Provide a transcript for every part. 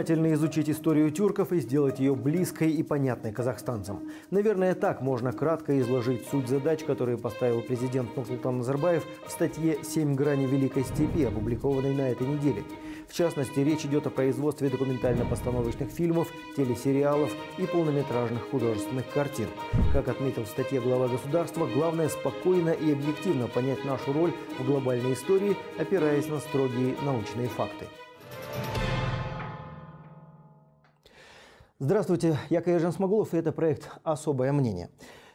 внимательно изучить историю тюрков и сделать ее близкой и понятной казахстанцам. Наверное, так можно кратко изложить суть задач, которые поставил президент Нурсултан Назарбаев в статье «Семь граней Великой степи», опубликованной на этой неделе. В частности, речь идет о производстве документально-постановочных фильмов, телесериалов и полнометражных художественных картин. Как отметил в статье глава государства, главное спокойно и объективно понять нашу роль в глобальной истории, опираясь на строгие научные факты. Здравствуйте, я Каяжан Смогулов, и это проект «Особое мнение».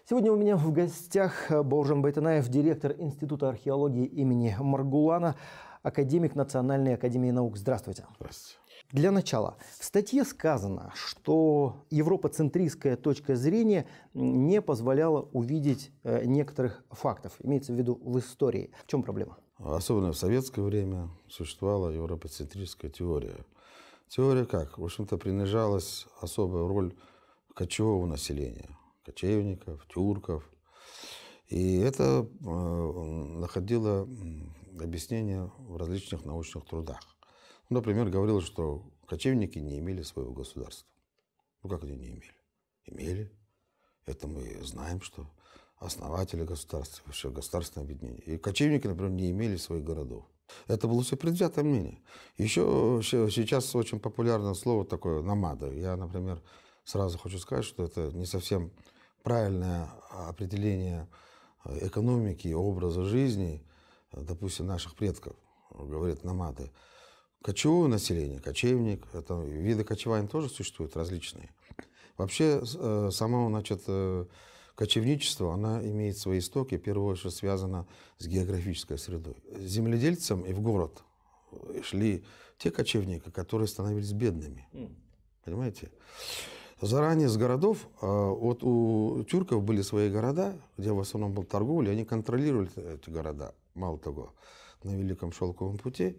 Сегодня у меня в гостях Баужан Байтанаев, директор Института археологии имени Маргулана, академик Национальной академии наук. Здравствуйте. Здравствуйте. Для начала. В статье сказано, что европоцентристская точка зрения не позволяла увидеть э, некоторых фактов, имеется в виду в истории. В чем проблема? Особенно в советское время существовала европоцентрическая теория – Теория как? В общем-то, принижалась особая роль кочевого населения. Кочевников, тюрков. И это э, находило объяснение в различных научных трудах. Например, говорил, что кочевники не имели своего государства. Ну как они не имели? Имели. Это мы знаем, что основатели государства, вообще государственное объединение. И кочевники, например, не имели своих городов. Это было все предвзятое мнение. Еще сейчас очень популярное слово такое «намада». Я, например, сразу хочу сказать, что это не совсем правильное определение а, экономики, образа жизни, допустим, наших предков, говорят намады. Кочевое население, кочевник, это, виды кочевания тоже существуют различные. Вообще, э, само, значит, э, Кочевничество, она имеет свои истоки, в первую очередь связано с географической средой. Земледельцам и в город шли те кочевники, которые становились бедными. Понимаете? Заранее с городов, а, вот у тюрков были свои города, где в основном был торговля, они контролировали эти города, мало того, на Великом Шелковом пути,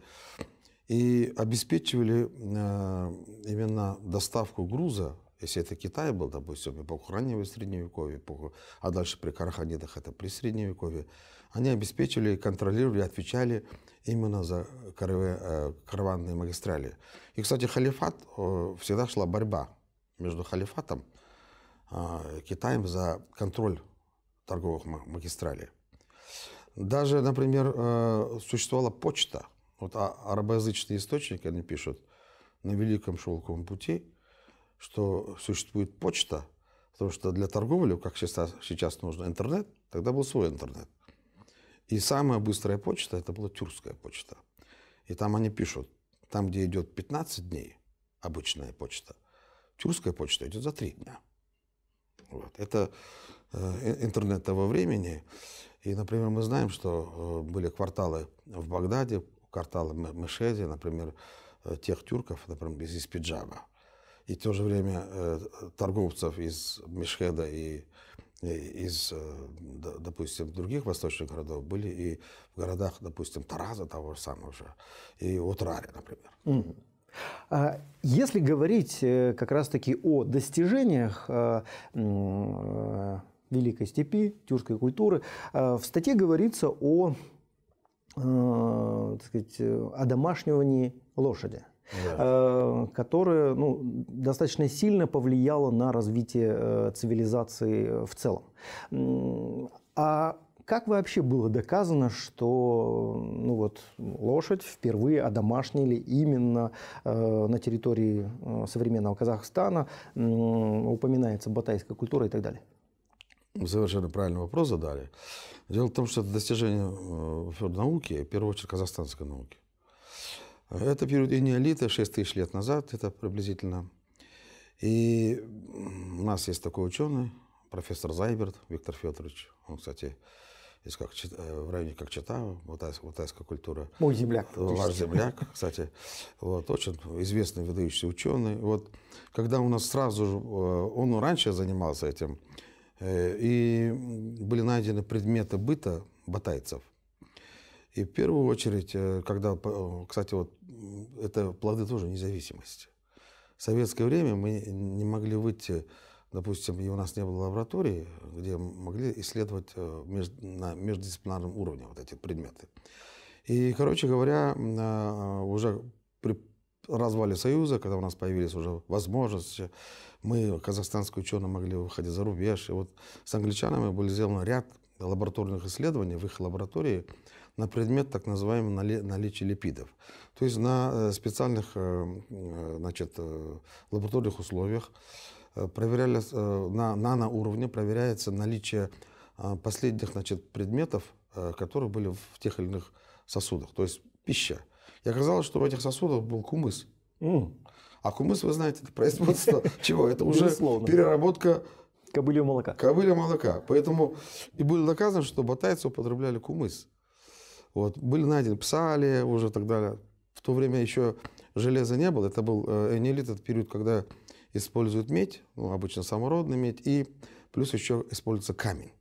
и обеспечивали а, именно доставку груза если это Китай был, допустим, эпоху раннего и средневековья, эпоху, а дальше при Караханидах это при средневековье, они обеспечивали, контролировали, отвечали именно за э, караванные магистрали. И, кстати, халифат, э, всегда шла борьба между халифатом а, и Китаем за контроль торговых магистралей. Даже, например, э, существовала почта. Вот а, арабоязычные источники, они пишут, на Великом Шелковом пути – что существует почта, потому что для торговли, как сейчас, сейчас нужно интернет, тогда был свой интернет. И самая быстрая почта, это была тюркская почта. И там они пишут, там, где идет 15 дней, обычная почта, тюркская почта идет за 3 дня. Вот. Это э, интернет того времени. И, например, мы знаем, что э, были кварталы в Багдаде, кварталы Мешеди, например, э, тех тюрков, например, из Пиджаба и в то же время э, торговцев из Мешхеда и, и из, э, допустим, других восточных городов были и в городах, допустим, Тараза того же самого же, и Утраре, например. Mm-hmm. Если говорить э, как раз-таки о достижениях э, э, Великой степи, тюркской культуры, в статье говорится о, так сказать, о домашневании лошади да. Э, которая ну, достаточно сильно повлияла на развитие э, цивилизации э, в целом. А как вообще было доказано, что ну вот, лошадь впервые одомашнили именно э, на территории э, современного Казахстана? Э, упоминается батайская культура и так далее. Совершенно правильный вопрос задали. Дело в том, что это достижение э, науки, в первую очередь казахстанской науки. Это период неолита, 6 тысяч лет назад, это приблизительно. И у нас есть такой ученый, профессор Зайберт Виктор Федорович. Он, кстати, из как, э, в районе как Чита, Алтайская культура. Мой земляк. Ваш земляк, кстати. Вот, очень известный, выдающийся ученый. Вот, когда у нас сразу же, э, он раньше занимался этим, э, и были найдены предметы быта батайцев – и в первую очередь, э, когда, кстати, вот это плоды тоже независимости. В советское время мы не могли выйти, допустим, и у нас не было лаборатории, где могли исследовать э, на междисциплинарном уровне вот эти предметы. И, короче говоря, э, уже при развале Союза, когда у нас появились уже возможности, мы, казахстанские ученые, могли выходить за рубеж. И вот с англичанами были сделан ряд лабораторных исследований в их лаборатории, на предмет так называемого наличия липидов. То есть на э, специальных э, э, значит, лабораторных условиях проверяли, на наноуровне проверяется наличие последних значит, предметов, которые были в тех или иных сосудах, то есть пища. И оказалось, что в этих сосудах был кумыс. Mm. А кумыс, вы знаете, это производство чего? Это уже переработка Кобылья молока. Кобылья молока. Поэтому и было доказано, что батайцы употребляли кумыс. Вот. Были найдены псали уже и так далее. В то время еще железа не было. Это был э, энелит, этот период, когда используют медь, ну, обычно самородный медь, и плюс еще используется камень.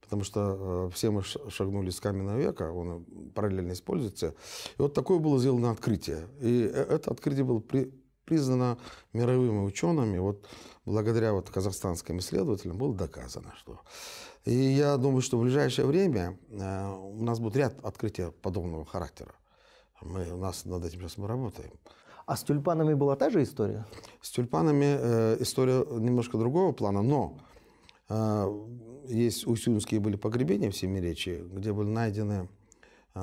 Потому что э, все мы шагнули с каменного века, он параллельно используется. И вот такое было сделано открытие. И э, это открытие было при, признано мировыми учеными. Вот благодаря вот казахстанским исследователям было доказано, что... И я думаю, что в ближайшее время э, у нас будет ряд открытий подобного характера. Мы, у нас над этим сейчас мы работаем. А с тюльпанами была та же история? С тюльпанами э, история немножко другого плана, но э, есть уйсюнские были погребения в Семиречии, где были найдены э,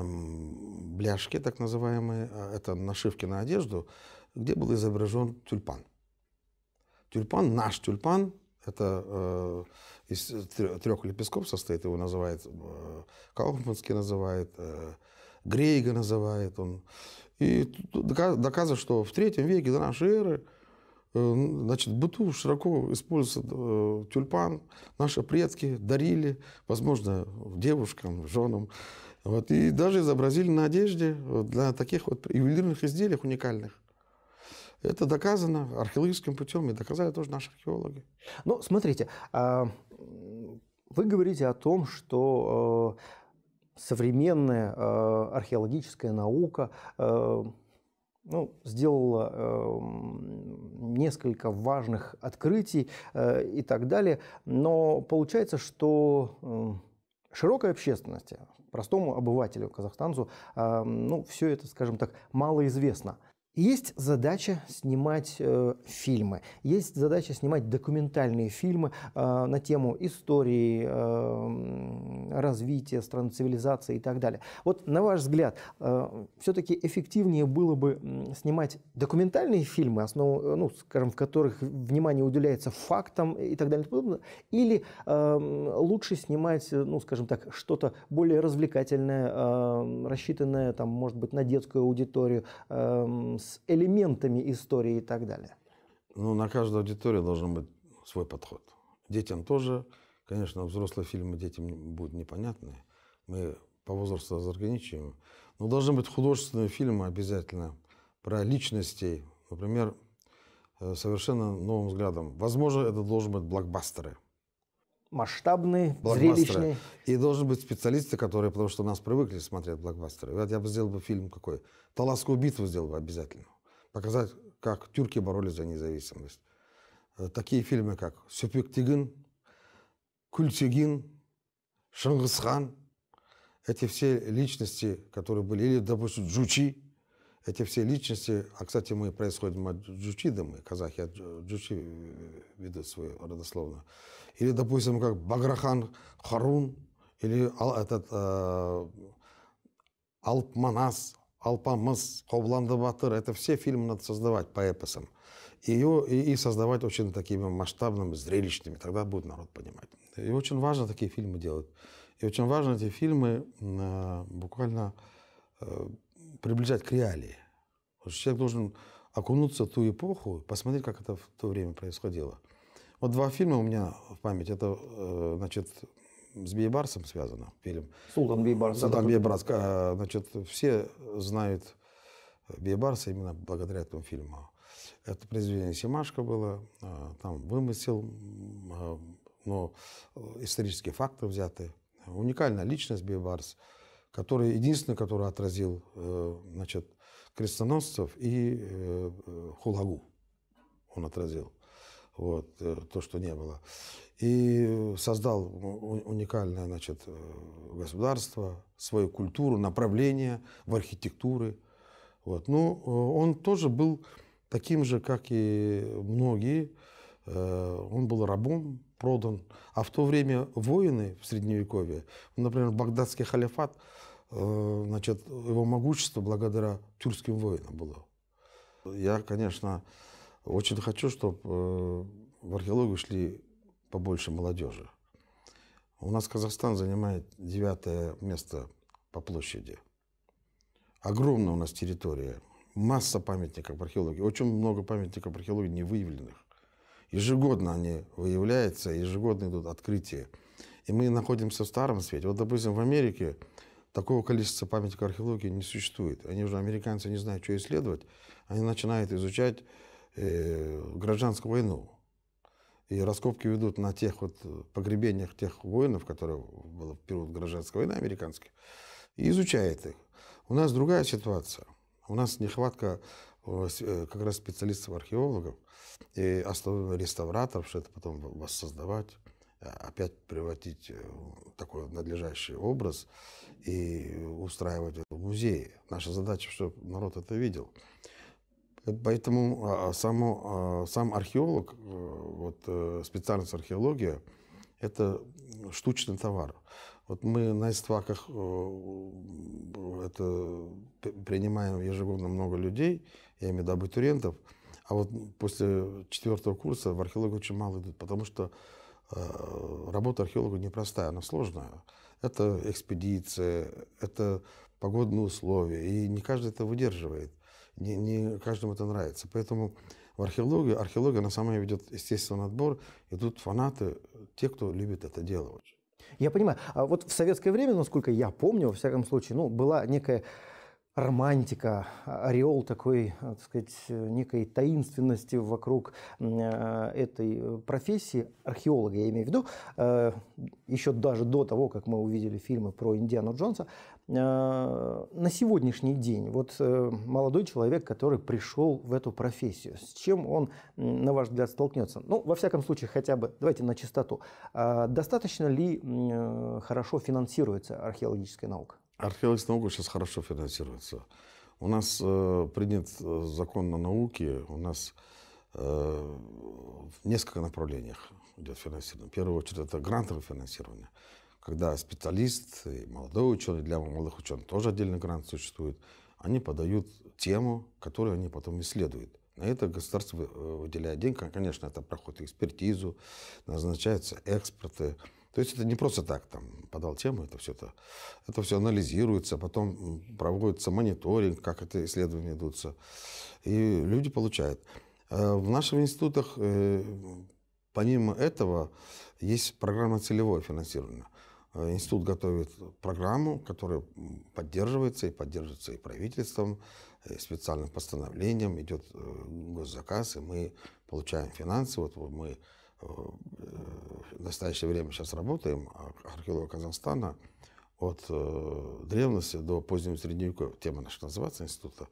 бляшки, так называемые, э, это нашивки на одежду, где был изображен тюльпан. Тюльпан, наш тюльпан, это э, из трех лепестков состоит, его называет, э, Кауфманский называет, э, Грейга называет он. И доказывает, что в третьем веке до нашей эры э, значит, в быту широко используется э, тюльпан. Наши предки дарили, возможно, девушкам, женам. Вот, и даже изобразили на одежде вот, э, для таких вот ювелирных изделий уникальных. Это доказано археологическим путем, и доказали тоже наши археологи. Ну, смотрите, а, вы говорите о том, что э, современная э, археологическая наука э, ну, сделала несколько важных открытий и так далее. Но получается, что широкой общественности, простому обывателю, казахстанцу, ну, все это, скажем так, малоизвестно. Есть задача снимать э, фильмы, есть задача снимать документальные фильмы э, на тему истории, э, развития стран, цивилизации и так далее. Вот на ваш взгляд, э, все-таки эффективнее было бы снимать документальные фильмы, основу, э, ну, скажем, в которых внимание уделяется фактам и так далее, или э, лучше снимать, э, ну, скажем так, что-то более развлекательное, э, рассчитанное, там, может быть, на детскую аудиторию, э, с элементами истории и так далее? Ну, на каждую аудиторию должен быть свой подход. Детям тоже, конечно, взрослые фильмы детям будут непонятны. Мы по возрасту разграничиваем. Но должны быть художественные фильмы обязательно про личностей, например, э, совершенно новым взглядом. Возможно, это должны быть блокбастеры – масштабный, зрелищный. И должен быть специалисты, которые, потому что нас привыкли смотреть блокбастеры. Вот я бы сделал бы фильм какой. Таласскую битву сделал бы обязательно. Показать, как тюрки боролись за независимость. Э, такие фильмы, как Сюпик Тигин, Культигин, Шангысхан. Эти все личности, которые были, или, допустим, Джучи, эти все личности, а, кстати, мы происходим от джучида, мы, казахи, от джучи э, ведут свою родословную. Или, допустим, как Баграхан Харун, или этот э, Алпманас, Алпамыс, Кобланды Батыр. Это все фильмы надо создавать по эпосам. Ее, и, и создавать очень такими масштабными, зрелищными. Тогда будет народ понимать. И очень важно такие фильмы делать. И очень важно эти фильмы э, буквально... Э, приближать к реалии. Потому что человек должен окунуться в ту эпоху, посмотреть, как это в то время происходило. Вот два фильма у меня в память. Это, э, значит, с Бейбарсом связано. Фильм. Султан Бейбарс. Султан Бейбарс. Значит, все знают э, Бейбарса именно благодаря этому фильму. Это произведение Семашко было, э, там вымысел, но исторические факты взяты. Уникальная личность Бейбарс который единственный, который отразил э, значит, крестоносцев и э, хулагу. Он отразил вот, э, то, что не было. И создал уникальное значит, государство, свою культуру, направление в архитектуры. Вот. Но ну, он тоже был таким же, как и многие, Э, он был рабом, продан. А в то время воины в Средневековье, ну, например, багдадский халифат, э, значит, его могущество благодаря тюркским воинам было. Я, конечно, очень хочу, чтобы э, в археологию шли побольше молодежи. У нас Казахстан занимает девятое место по площади. Огромная у нас территория, масса памятников археологии, очень много памятников археологии не выявленных. Ежегодно они выявляются, ежегодно идут открытия. И мы находимся в старом свете. Вот, допустим, в Америке такого количества памятников археологии не существует. Они уже, американцы, не знают, что исследовать. Они начинают изучать э, гражданскую войну. И раскопки ведут на тех вот погребениях тех воинов, которые были в период гражданской войны американских, и изучают их. У нас другая ситуация. У нас нехватка э, э, как раз специалистов-археологов. И основным реставратором, что это потом воссоздавать, э, опять превратить э, в такой надлежащий образ и устраивать это в музее. Наша задача, чтобы народ это видел. Поэтому а, а само, а, сам археолог, э, вот специальность археология, это штучный товар. Вот мы на истваках это принимаем ежегодно много людей, я имею в виду абитуриентов – а вот после четвертого курса в археологу очень мало идут, потому что э, работа археолога непростая, она сложная. Это экспедиция, это погодные условия, и не каждый это выдерживает, не, не каждому это нравится. Поэтому в археологии, археология она самом ведет естественный отбор, идут фанаты, те, кто любит это дело очень. Я понимаю. А вот в советское время, насколько я помню, во всяком случае, ну, была некая романтика, а, ореол такой, э, так сказать, э, некой таинственности вокруг э, этой профессии, археолога я имею в виду, еще даже до того, как мы увидели фильмы про Индиану Джонса, на сегодняшний день, вот молодой человек, который пришел в эту профессию, с чем он, на ваш взгляд, столкнется? Ну, во всяком случае, хотя бы, давайте на чистоту, а, достаточно ли хорошо финансируется археологическая наука? Археологическая наука сейчас хорошо финансируется. У нас э, принят э, закон на науке, у нас э, в нескольких направлениях идет финансирование. В первую очередь это грантовое финансирование, когда специалист и молодой ученый, для молодых ученых тоже отдельный грант существует, они подают тему, которую они потом исследуют. На это государство э, выделяет деньги, конечно, это проходит экспертизу, назначаются эксперты, то есть это не просто так, там, подал тему, это все, это, это все анализируется, а потом проводится мониторинг, как это исследования идутся, и люди получают. Э, в наших институтах, э, помимо этого, есть программа целевое финансирование. Э, институт готовит программу, которая поддерживается и поддерживается и правительством, и специальным постановлением, идет госзаказ, и мы получаем финансы. Вот мы в э, настоящее время сейчас работаем, а археолога Казахстана, от э, древности до позднего средневековья. Тема наша называется института.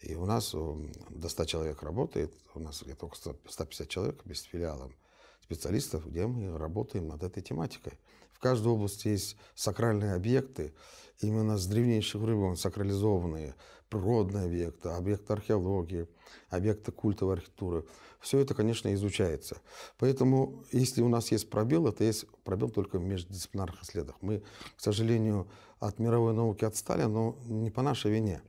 И у нас э, до 100 человек работает, у нас где-то около 150 человек без филиалом специалистов, где мы работаем над этой тематикой. В каждой области есть сакральные объекты, именно с древнейших времен сакрализованные, природные объекты, объекты археологии, объекты культовой архитектуры. Все это, конечно, изучается. Поэтому, если у нас есть пробел, это есть пробел только в междисциплинарных исследах. Мы, к сожалению, от мировой науки отстали, но не по нашей вине.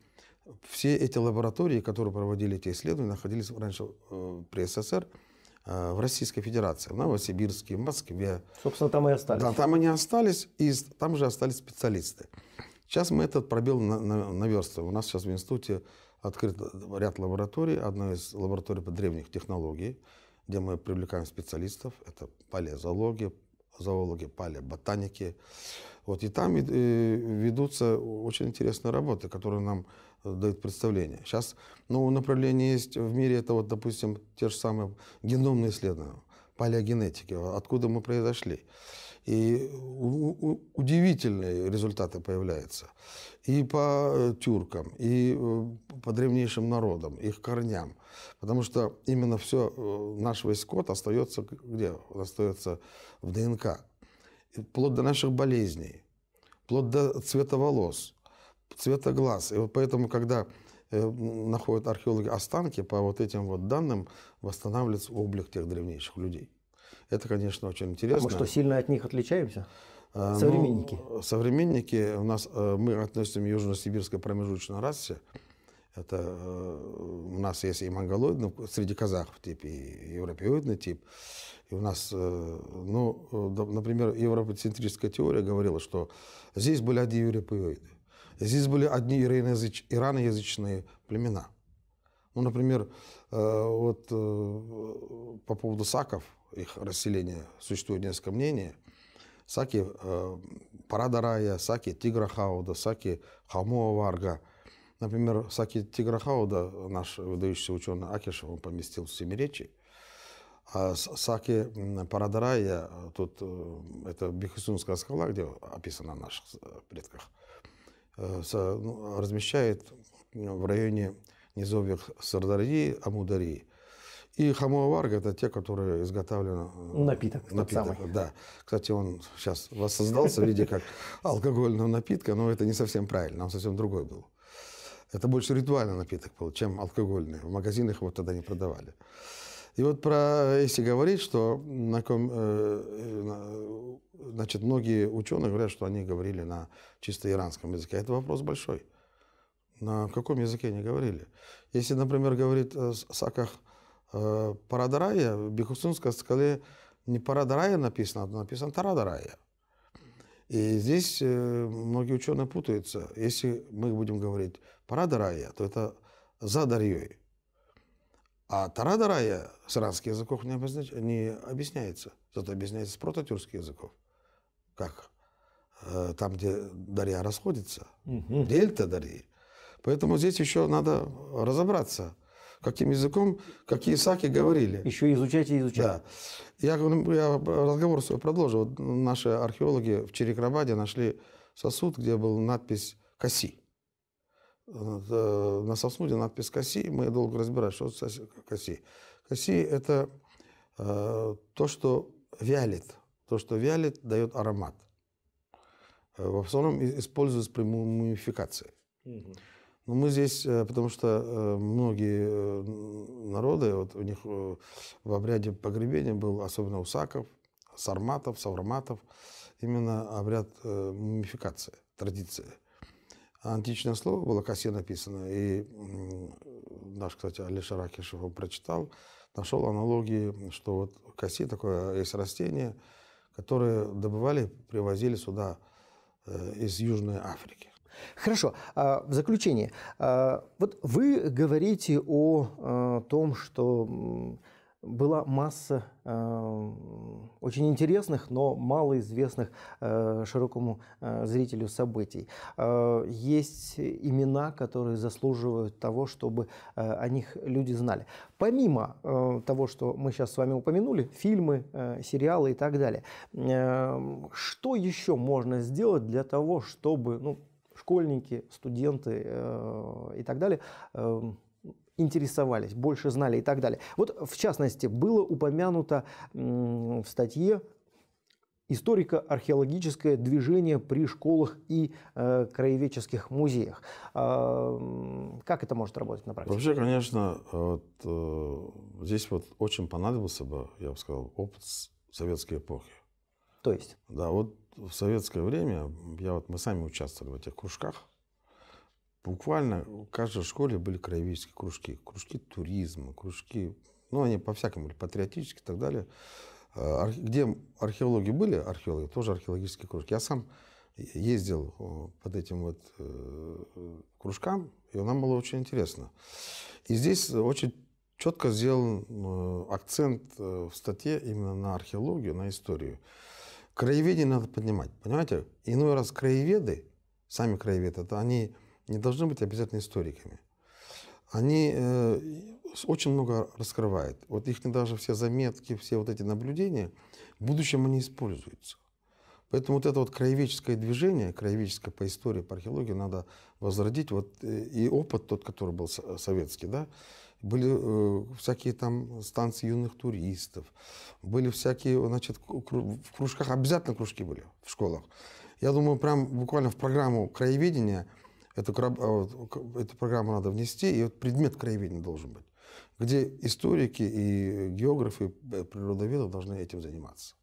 Все эти лаборатории, которые проводили эти исследования, находились раньше э, при СССР, э, в Российской Федерации, в Новосибирске, в Москве. Собственно, там и остались. Да, там они остались, и там же остались специалисты. Сейчас мы этот пробел наверстываем. У нас сейчас в институте открыт э, ряд лабораторий. Одна из лабораторий по древних технологий, где мы привлекаем специалистов. Это палеозоологи, зоологи, палеоботаники. Вот, и там э, ведутся очень интересные работы, которые нам э, дают представление. Сейчас новое ну, направление есть в мире, это вот, допустим, те же самые геномные исследования, палеогенетики, откуда мы произошли. И удивительные результаты появляются. И по э, тюркам, и э, по древнейшим народам, их корням. Потому что именно все, э, наш весь код остается где? остается в ДНК. И до наших болезней, плод до цвета волос, цвета глаз. И вот поэтому, когда находят археологи останки, по вот этим вот данным восстанавливается облик тех древнейших людей. Это, конечно, очень интересно. А мы что, сильно от них отличаемся? Э, ну, современники. Ну, современники у нас э, мы относим южно-сибирской промежуточной расе. Это э, у нас есть и монголоидный, среди казахов тип, и европеоидный тип. И у нас, ну, например, европоцентрическая теория говорила, что здесь были одни европеоиды, здесь были одни ираноязычные племена. Ну, например, вот по поводу саков – их расселения существует несколько мнений. Саки э, Парадарая, Саки Тиграхауда, Саки Хамуа Например, Саки Тиграхауда, наш выдающийся ученый Акишев, он поместил в Семиречи. А Саки Парадарая, тут э, это Бихасунская скала, где описано в наших э, предках, э, ну, размещает в районе низовьях Сардарии, Амударии. И хамуаварга – это те, которые изготавливают... Напиток, э, напиток тот самый. Да. Кстати, он сейчас воссоздался в виде как алкогольного напитка, но это не совсем правильно, он совсем другой был. Это больше ритуальный напиток был, чем алкогольный. В магазинах его тогда не продавали. И вот про, если говорить, что на ком, э, э, значит, многие ученые говорят, что они говорили на чисто иранском языке. А это вопрос большой. На каком языке они говорили? Если, например, говорит о саках Э, Парадарая, в Бехусунской скале не Парадарая написано, а написано Тарадарая. И здесь э, многие ученые путаются. Если мы будем говорить Парадарая, то это за Дарьей. А Тарадарая с иранских языков не, обознач... не объясняется. Зато объясняется с прототюркских языков. Как? Э, там, где Дарья расходится. Дельта Дарьи. Поэтому здесь еще надо разобраться – каким языком, какие саки говорили. Еще изучать и изучать. Да. Я, ну, я разговор свой продолжу. Вот наши археологи в Черекрабаде нашли сосуд, где был надпись «Коси». Э, на сосуде надпись «Коси». Мы долго разбирали, что это «Коси». «Коси» – это э, то, что вялит. То, что вялит, дает аромат. Э, в основном используется при мумификации. Угу. Но ну, мы здесь, э, потому что э, многие э, народы, вот у них в обряде погребения был особенно у саков, сарматов, савраматов, именно обряд мумификации, традиция. Античное слово было косе написано, и наш, кстати, Алиша Ракишев прочитал, нашел аналогии, что вот коси такое есть растение, которое добывали, привозили сюда из Южной Африки. Хорошо. А, в заключение. А, вот вы говорите о а, том, что была масса очень интересных, но малоизвестных широкому зрителю событий. есть имена, которые заслуживают того, чтобы о них люди знали. Помимо того, что мы сейчас с вами упомянули, фильмы, сериалы и так далее, что еще можно сделать для того, чтобы ну, школьники, студенты э, и так далее, эм, интересовались, больше знали и так далее. Вот, в частности, было упомянуто в статье историко-археологическое движение при школах и э, краеведческих музеях. Э, как это может работать на практике? Вообще, конечно, вот, э, здесь вот очень понадобился бы, я бы сказал, опыт советской эпохи. То есть? Да, вот в советское время, я вот, мы сами участвовали в этих кружках, буквально в каждой школе были краеведческие кружки, кружки туризма, кружки, ну, они по-всякому были, патриотические и так далее. Э, где археологи были, археологи, тоже археологические кружки. Я сам ездил э, под этим вот э, кружкам, и нам было очень интересно. И здесь очень четко сделан акцент в статье именно на археологию, на историю. Краеведение надо поднимать, понимаете? Иной раз краеведы, сами краеведы, это они не должны быть обязательно историками. Они э, очень много раскрывают. Вот их даже все заметки, все вот эти наблюдения, в будущем они используются. Поэтому вот это вот краеведческое движение, краеведческое по истории, по археологии надо возродить. Вот э, и опыт тот, который был советский, да, были э, всякие там станции юных туристов, были всякие, значит, в кружках, обязательно кружки были в школах. Я думаю, прям буквально в программу краеведения эту, а, эту программу надо внести, и вот предмет краеведения должен быть, где историки и географы, и э, природоведы должны этим заниматься.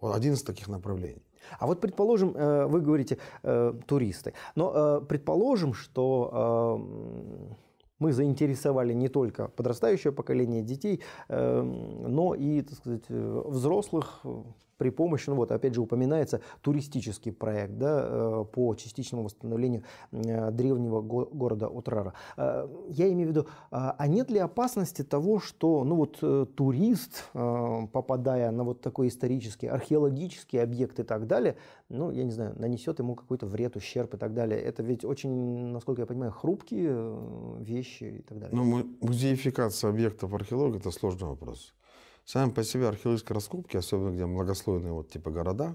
Вот один из таких направлений. А вот предположим, э, вы говорите э, туристы, но предположим, что мы заинтересовали не только подрастающее поколение детей, эм, но и так сказать, э, взрослых при помощи, ну вот опять же упоминается туристический проект да, э, по частичному восстановлению э, древнего го- города Утрара. Э, я имею в виду, а, а нет ли опасности того, что ну вот турист, попадая на вот такой исторический, археологический объект и так далее, ну я не знаю, нанесет ему какой-то вред, ущерб и так далее. Это ведь очень, насколько я понимаю, хрупкие вещи и так далее. Ну, музеификация объектов археологии – это сложный вопрос. Сами по себе археологические раскопки, особенно где многослойные вот типа города,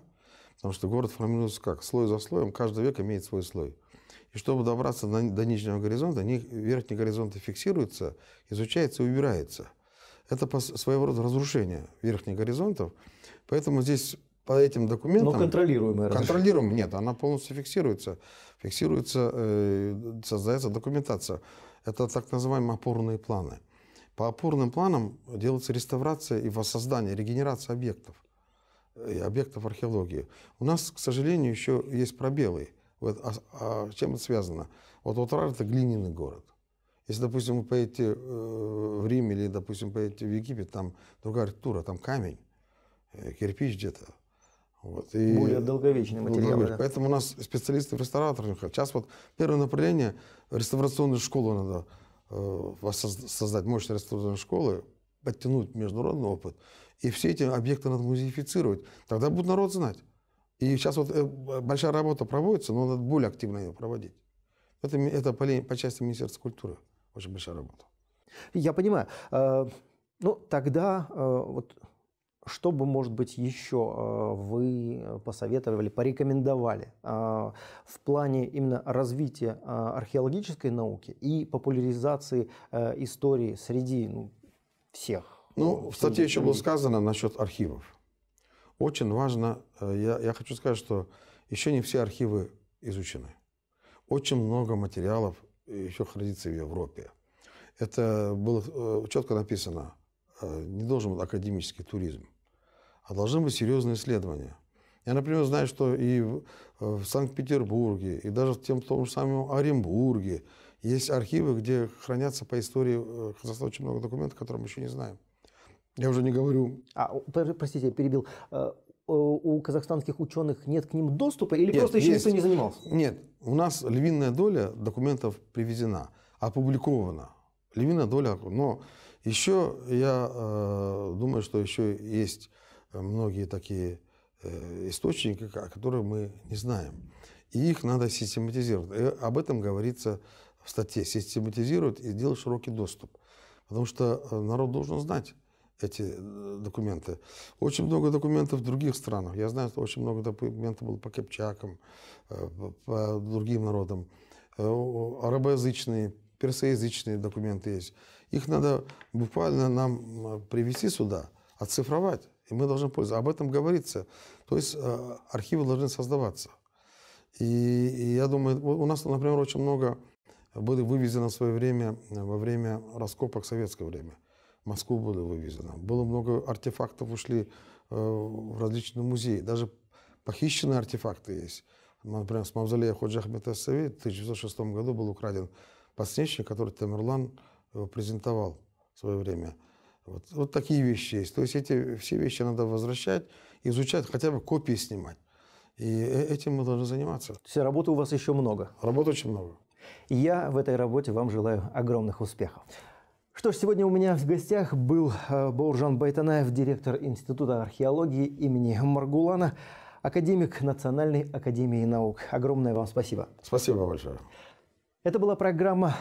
потому что город формируется как? Слой за слоем, каждый век имеет свой слой. И чтобы добраться до, до нижнего горизонта, верхний горизонт фиксируется, изучается и убирается. Это по, своего рода разрушение верхних горизонтов. Поэтому здесь по этим документам... Но контролируемая. Контролируемая, нет, она полностью фиксируется. Фиксируется, э, создается документация. Это так называемые опорные планы. По опорным планам делается реставрация и воссоздание, регенерация объектов, э, объектов археологии. У нас, к сожалению, еще есть пробелы. Вот, а, а чем это связано? Вот Утрар – это глиняный город. Если, допустим, вы поедете э, в Рим или, допустим, поедете в Египет, там другая архитектура, там камень, э, кирпич где-то. Вот, и Более долговечный материал. Долговечный. Да. Поэтому у нас специалисты в Сейчас вот первое направление – реставрационную школу надо Э, создать мощное распространение школы, подтянуть международный опыт и все эти объекты надо музеифицировать. Тогда будет народ знать. И сейчас вот э, большая работа проводится, но надо более активно ее проводить. Это, это по, по части Министерства культуры очень большая работа. Я понимаю. Э, ну, тогда вот что бы, может быть, еще э, вы посоветовали, порекомендовали э, в плане именно развития э, археологической науки и популяризации истории среди ну, всех? Ну, в статье еще было сказано насчет архивов. Очень важно, я, я хочу сказать, что еще не все архивы изучены. Очень много материалов еще хранится в Европе. Это было четко написано, не должен быть академический туризм а должны быть серьезные исследования. Я, например, знаю, что и э, в Санкт-Петербурге, и даже в тем, в том же самом Оренбурге есть архивы, где хранятся по истории Казахстана э, очень много документов, которые мы еще не знаем. Я уже не говорю... А, простите, я перебил. Э, у казахстанских ученых нет к ним доступа или нет, просто еще есть. никто не занимался? Нет, у нас львиная доля документов привезена, опубликована. Львиная доля, но еще я э, думаю, что еще есть многие такие э, источники, о которых мы не знаем. И их надо систематизировать. И об этом говорится в статье. Систематизировать и сделать широкий доступ. Потому что э, народ должен знать эти э, документы. Очень много документов в других странах. Я знаю, что очень много документов было по кепчакам, по другим народам. Арабоязычные, персоязычные документы есть. Их надо буквально нам привести сюда, оцифровать и мы должны пользоваться. Об этом говорится. То есть э, архивы должны создаваться. И, и я думаю, у нас, например, очень много были вывезено в свое время, во время раскопок в советское время. В Москву было вывезено. Было много артефактов, ушли э, в различные музеи. Даже похищенные артефакты есть. Например, с мавзолея Ходжи Ахмеда Сави в 1906 году был украден подснечник, который Тамерлан э, презентовал в свое время. Вот, вот такие вещи есть. То есть эти все вещи надо возвращать, изучать, хотя бы копии снимать. И э, этим мы должны заниматься. То есть работы у вас еще много? Работы очень много. Я в этой работе вам желаю огромных успехов. Что ж, сегодня у меня в гостях был э, Бауржан Байтанаев, директор Института археологии имени Маргулана, академик Национальной академии наук. Огромное вам спасибо. Спасибо большое. Это была программа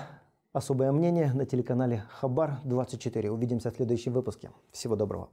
Особое мнение на телеканале Хабар 24. Увидимся в следующем выпуске. Всего доброго.